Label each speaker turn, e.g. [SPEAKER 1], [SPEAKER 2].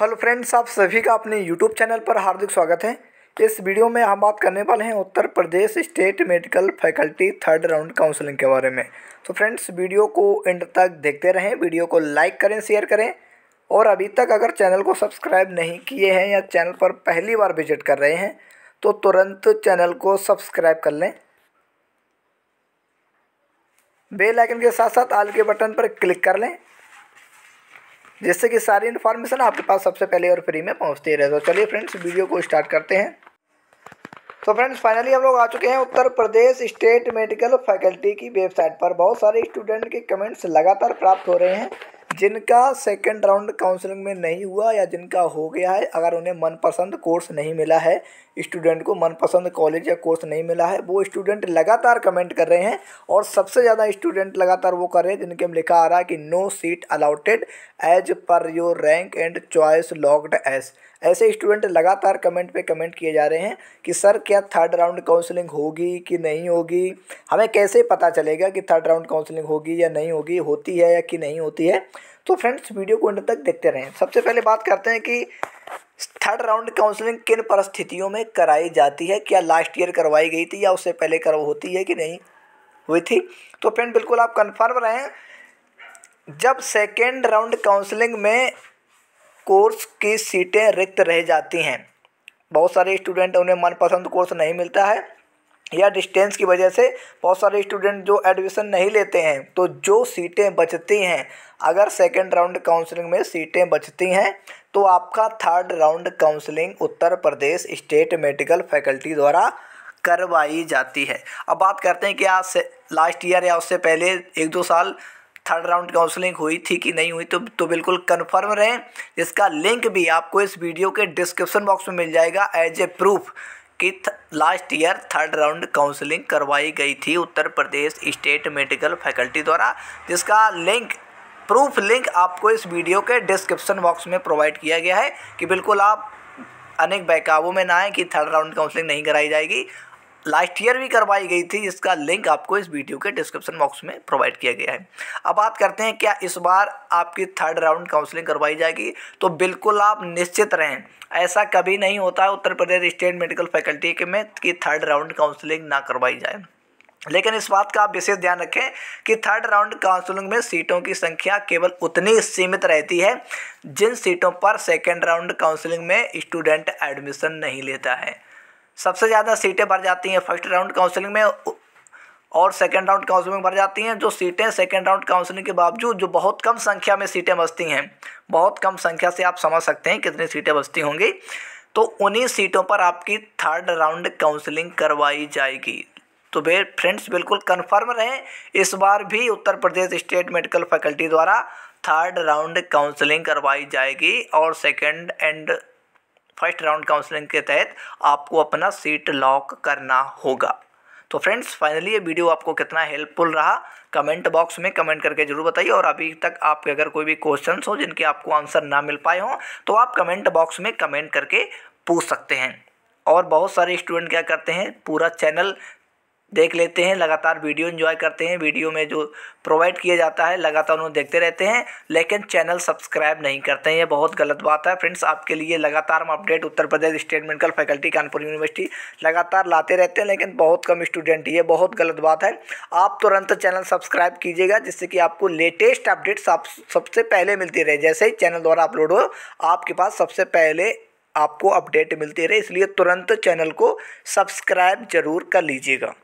[SPEAKER 1] hello friends आप सभी का अपने यूट्यूब चैनल पर हार्दिक स्वागत है इस वीडियो में हम बात करने वाले हैं Uttar Pradesh state medical faculty third round counselling के बारे में तो फ्रेंड्स वीडियो को एंड तक देखते रहें वीडियो को लाइक करें शेयर करें और अभी तक अगर चैनल को सब्सक्राइब नहीं किए हैं या चैनल पर पहली बार विजिट कर रहे हैं तो तुरंत चैनल को सब्सक्राइब कर लें बेल आइकन के साथ साथ आल के बटन पर क्लिक कर लें जिससे कि सारी इन्फॉर्मेशन आपके पास सबसे पहले और फ्री में पहुँचती रहे तो चलिए फ्रेंड्स वीडियो को स्टार्ट करते हैं तो फ्रेंड्स फाइनली हम लोग आ चुके हैं Uttar Pradesh state medical faculty की वेबसाइट पर बहुत सारे स्टूडेंट के कमेंट्स लगातार प्राप्त हो रहे हैं जिनका सेकेंड राउंड काउंसलिंग में नहीं हुआ या जिनका हो गया है अगर उन्हें मनपसंद कोर्स नहीं मिला है स्टूडेंट को मनपसंद कॉलेज या कोर्स नहीं मिला है वो स्टूडेंट लगातार कमेंट कर रहे हैं और सबसे ज़्यादा स्टूडेंट लगातार वो कर रहे हैं जिनके में लिखा आ रहा है कि no seat allotted as per your rank and choice locked एस ऐसे स्टूडेंट लगातार कमेंट पे कमेंट किए जा रहे हैं कि सर क्या थर्ड राउंड काउंसलिंग होगी कि नहीं होगी हमें कैसे पता चलेगा कि थर्ड राउंड काउंसलिंग होगी या नहीं होगी होती है या कि नहीं होती है तो फ्रेंड्स वीडियो को अंदर तक देखते रहें सबसे पहले बात करते हैं कि थर्ड राउंड काउंसलिंग किन परिस्थितियों में कराई जाती है क्या लास्ट ईयर करवाई गई थी या उससे पहले कर होती है कि नहीं हुई थी तो फ्रेंड बिल्कुल आप कन्फर्म रहें जब सेकेंड राउंड काउंसलिंग में कोर्स की सीटें रिक्त रह जाती हैं बहुत सारे स्टूडेंट उन्हें मनपसंद कोर्स नहीं मिलता है या डिस्टेंस की वजह से बहुत सारे स्टूडेंट जो एडमिशन नहीं लेते हैं तो जो सीटें बचती हैं अगर सेकेंड राउंड काउंसलिंग में सीटें बचती हैं तो आपका third round counselling Uttar Pradesh state medical faculty द्वारा करवाई जाती है अब बात करते हैं कि आज से लास्ट ईयर या उससे पहले एक दो साल थर्ड राउंड काउंसलिंग हुई थी कि नहीं हुई तो तो बिल्कुल कन्फर्म रहें इसका लिंक भी आपको इस वीडियो के डिस्क्रिप्शन बॉक्स में मिल जाएगा एज ए प्रूफ कि last year third round counselling करवाई गई थी Uttar Pradesh state medical faculty द्वारा जिसका लिंक प्रूफ लिंक आपको इस वीडियो के डिस्क्रिप्शन बॉक्स में प्रोवाइड किया गया है कि बिल्कुल आप अनेक बहकावों में ना आए कि थर्ड राउंड काउंसलिंग नहीं कराई जाएगी लास्ट ईयर भी करवाई गई थी जिसका लिंक आपको इस वीडियो के डिस्क्रिप्शन बॉक्स में प्रोवाइड किया गया है अब बात करते हैं क्या इस बार आपकी थर्ड राउंड काउंसलिंग करवाई जाएगी तो बिल्कुल आप निश्चित रहें ऐसा कभी नहीं होता है Uttar Pradesh state medical faculty के में कि थर्ड राउंड काउंसलिंग ना करवाई जाए लेकिन इस बात का आप विशेष ध्यान रखें कि थर्ड राउंड काउंसलिंग में सीटों की संख्या केवल उतनी सीमित रहती है जिन सीटों पर सेकेंड राउंड काउंसलिंग में स्टूडेंट एडमिशन नहीं लेता है सबसे ज़्यादा सीटें भर जाती हैं फर्स्ट राउंड काउंसलिंग में और सेकेंड राउंड काउंसलिंग में भर जाती हैं जो सीटें सेकेंड राउंड काउंसलिंग के बावजूद जो बहुत कम संख्या में सीटें बचती हैं बहुत कम संख्या से आप समझ सकते हैं कितनी सीटें बचती होंगी तो उन्हीं सीटों पर आपकी थर्ड राउंड काउंसलिंग करवाई जाएगी तो वे फ्रेंड्स बिल्कुल कन्फर्म रहें इस बार भी Uttar Pradesh state medical faculty द्वारा थर्ड राउंड काउंसलिंग करवाई जाएगी और second and first round counselling के तहत आपको अपना सीट लॉक करना होगा तो फ्रेंड्स फाइनली ये वीडियो आपको कितना हेल्पफुल रहा कमेंट बॉक्स में कमेंट करके जरूर बताइए और अभी तक आपके अगर कोई भी क्वेश्चन हो जिनके आपको आंसर ना मिल पाए हों तो आप कमेंट बॉक्स में कमेंट करके पूछ सकते हैं और बहुत सारे स्टूडेंट क्या करते हैं पूरा चैनल देख लेते हैं लगातार वीडियो एंजॉय करते हैं वीडियो में जो प्रोवाइड किया जाता है लगातार उन्हें देखते रहते हैं लेकिन चैनल सब्सक्राइब नहीं करते हैं ये बहुत गलत बात है फ्रेंड्स आपके लिए लगातार हम update Uttar Pradesh state medical faculty Kanpur university लगातार लाते रहते हैं लेकिन बहुत कम स्टूडेंट ये बहुत गलत बात है आप तुरंत चैनल सब्सक्राइब कीजिएगा जिससे कि आपको लेटेस्ट अपडेट्स आप सबसे पहले मिलती रहे जैसे ही चैनल द्वारा अपलोड हो आपके पास सबसे पहले आपको अपडेट मिलती रहे इसलिए तुरंत चैनल को सब्सक्राइब जरूर कर लीजिएगा